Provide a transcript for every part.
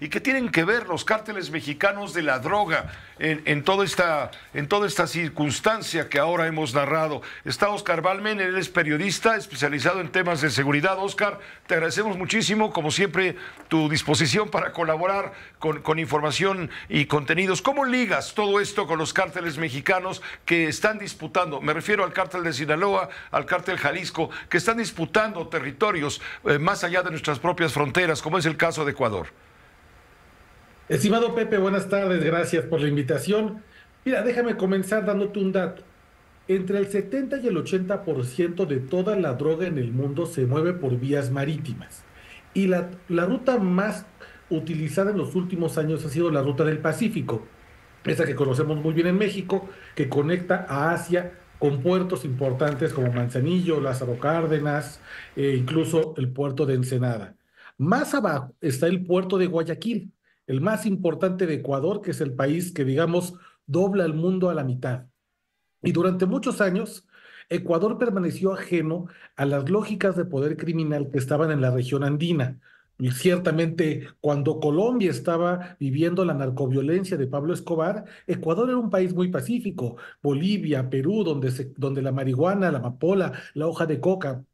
¿Y qué tienen que ver los cárteles mexicanos de la droga en, toda esta, circunstancia que ahora hemos narrado? Está Oscar Balmen, él es periodista especializado en temas de seguridad. Oscar, te agradecemos muchísimo, como siempre, tu disposición para colaborar con, información y contenidos. ¿Cómo ligas todo esto con los cárteles mexicanos que están disputando? Me refiero al cártel de Sinaloa, al cártel Jalisco, que están disputando territorios eh, más allá de nuestras propias fronteras, como es el caso de Ecuador. Estimado Pepe, buenas tardes, gracias por la invitación. Mira, déjame comenzar dándote un dato. Entre el 70 y el 80% de toda la droga en el mundo se mueve por vías marítimas. Y la, ruta más utilizada en los últimos años ha sido la ruta del Pacífico, esa que conocemos muy bien en México, que conecta a Asia con puertos importantes como Manzanillo, Lázaro Cárdenas, e incluso el puerto de Ensenada. Más abajo está el puerto de Guayaquil, el más importante de Ecuador, que es el país que, digamos, dobla el mundo a la mitad. Y durante muchos años, Ecuador permaneció ajeno a las lógicas de poder criminal que estaban en la región andina. Y ciertamente, cuando Colombia estaba viviendo la narcoviolencia de Pablo Escobar, Ecuador era un país muy pacífico. Bolivia, Perú, donde, donde la marihuana, la mapola la hoja de coca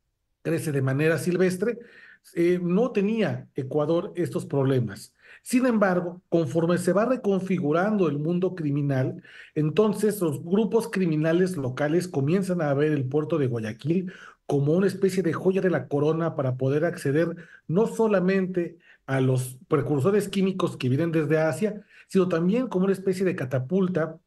crece de manera silvestre, eh, no tenía Ecuador estos problemas. Sin embargo, conforme se va reconfigurando el mundo criminal, entonces los grupos criminales locales comienzan a ver el puerto de Guayaquil como una especie de joya de la corona para poder acceder no solamente a los precursores químicos que vienen desde Asia, sino también como una especie de catapulta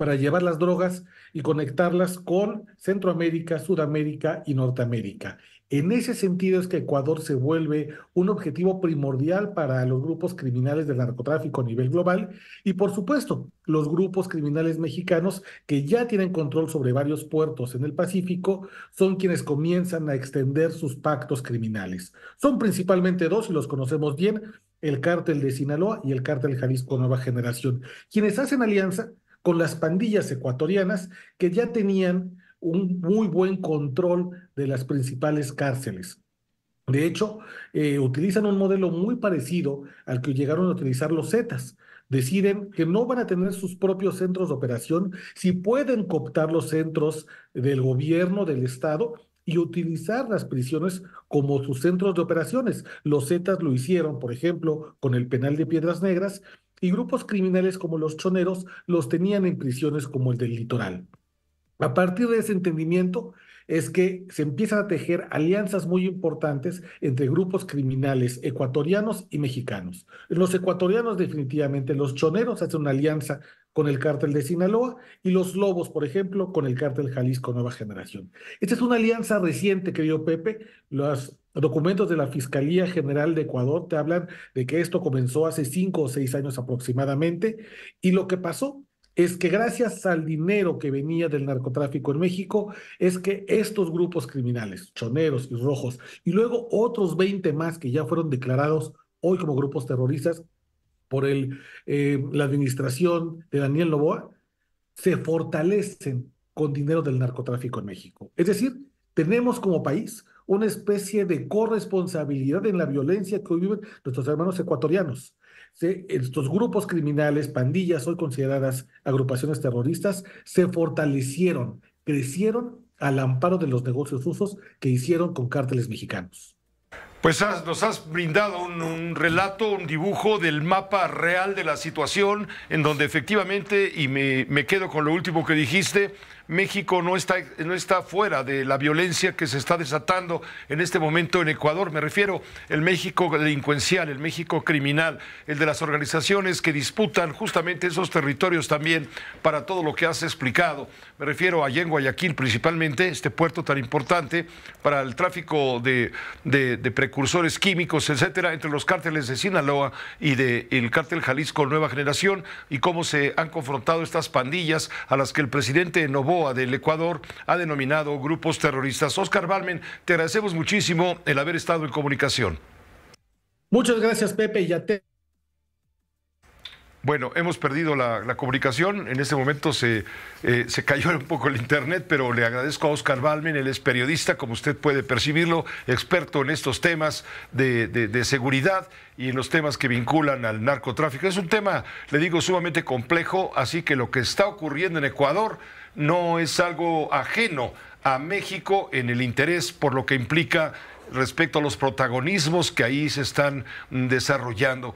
para llevar las drogas y conectarlas con Centroamérica, Sudamérica y Norteamérica. En ese sentido es que Ecuador se vuelve un objetivo primordial para los grupos criminales del narcotráfico a nivel global y por supuesto los grupos criminales mexicanos que ya tienen control sobre varios puertos en el Pacífico son quienes comienzan a extender sus pactos criminales. Son principalmente dos y los conocemos bien, el cártel de Sinaloa y el cártel Jalisco Nueva Generación, quienes hacen alianza con las pandillas ecuatorianas que ya tenían un muy buen control de las principales cárceles. De hecho, eh, utilizan un modelo muy parecido al que llegaron a utilizar los Zetas. Deciden que no van a tener sus propios centros de operación si pueden cooptar los centros del gobierno, del Estado y utilizar las prisiones como sus centros de operaciones. Los Zetas lo hicieron, por ejemplo, con el penal de Piedras Negras y grupos criminales como los choneros los tenían en prisiones como el del litoral. A partir de ese entendimiento es que se empiezan a tejer alianzas muy importantes entre grupos criminales ecuatorianos y mexicanos. Los ecuatorianos definitivamente, los choneros hacen una alianza con el cártel de Sinaloa y los lobos, por ejemplo, con el cártel Jalisco Nueva Generación. Esta es una alianza reciente, querido Pepe. Las Documentos de la Fiscalía General de Ecuador te hablan de que esto comenzó hace cinco o seis años aproximadamente y lo que pasó es que gracias al dinero que venía del narcotráfico en México, es que estos grupos criminales, choneros y rojos, y luego otros 20 más que ya fueron declarados hoy como grupos terroristas por el, eh, la administración de Daniel Loboa se fortalecen con dinero del narcotráfico en México. Es decir, tenemos como país una especie de corresponsabilidad en la violencia que viven nuestros hermanos ecuatorianos. Estos grupos criminales, pandillas hoy consideradas agrupaciones terroristas, se fortalecieron, crecieron al amparo de los negocios rusos que hicieron con cárteles mexicanos. Pues nos has brindado un, relato, un dibujo del mapa real de la situación, en donde efectivamente, y me quedo con lo último que dijiste, México no está, no está fuera de la violencia que se está desatando en este momento en Ecuador. Me refiero el México delincuencial, el México criminal, el de las organizaciones que disputan justamente esos territorios también para todo lo que has explicado. Me refiero a en Guayaquil principalmente, este puerto tan importante para el tráfico de, de, precursores químicos, etcétera, entre los cárteles de Sinaloa y del cártel Jalisco Nueva Generación y cómo se han confrontado estas pandillas a las que el presidente Novoa del Ecuador ha denominado grupos terroristas. Oscar Balmen, te agradecemos muchísimo el haber estado en comunicación. Muchas gracias, Pepe. Y a te bueno, hemos perdido la, comunicación. En este momento eh, se, cayó un poco el internet, pero le agradezco a Oscar Balmen. Él es periodista, como usted puede percibirlo, experto en estos temas de seguridad y en los temas que vinculan al narcotráfico. Es un tema, le digo, sumamente complejo, así que lo que está ocurriendo en Ecuador no es algo ajeno a México en el interés por lo que implica respecto a los protagonismos que ahí se están desarrollando.